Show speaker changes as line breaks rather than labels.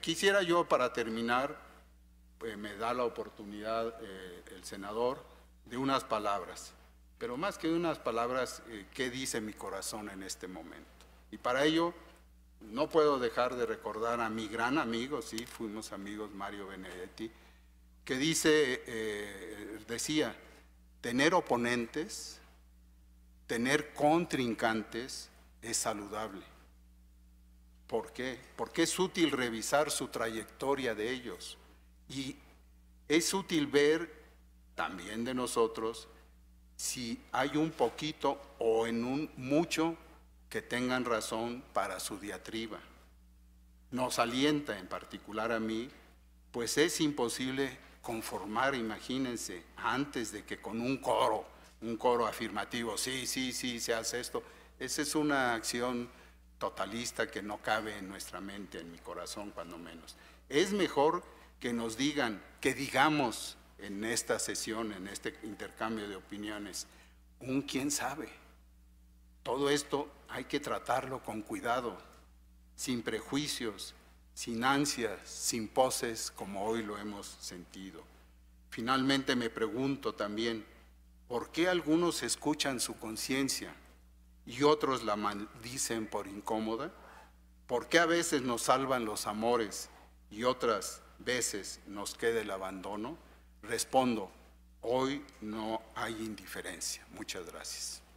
quisiera yo para terminar, pues, me da la oportunidad eh, el senador de unas palabras, pero más que unas palabras, eh, ¿qué dice mi corazón en este momento? Y para ello no puedo dejar de recordar a mi gran amigo, sí, fuimos amigos Mario Benedetti, que dice, eh, decía, tener oponentes, tener contrincantes es saludable. ¿Por qué? Porque es útil revisar su trayectoria de ellos y es útil ver también de nosotros si hay un poquito o en un mucho que tengan razón para su diatriba. Nos alienta en particular a mí, pues es imposible conformar, imagínense, antes de que con un coro, un coro afirmativo, sí, sí, sí, se hace esto, esa es una acción totalista que no cabe en nuestra mente, en mi corazón cuando menos. Es mejor que nos digan, que digamos en esta sesión, en este intercambio de opiniones, un quién sabe. Todo esto hay que tratarlo con cuidado, sin prejuicios, sin ansias, sin poses como hoy lo hemos sentido. Finalmente me pregunto también, ¿por qué algunos escuchan su conciencia? y otros la maldicen por incómoda? ¿Por qué a veces nos salvan los amores y otras veces nos queda el abandono? Respondo, hoy no hay indiferencia. Muchas gracias.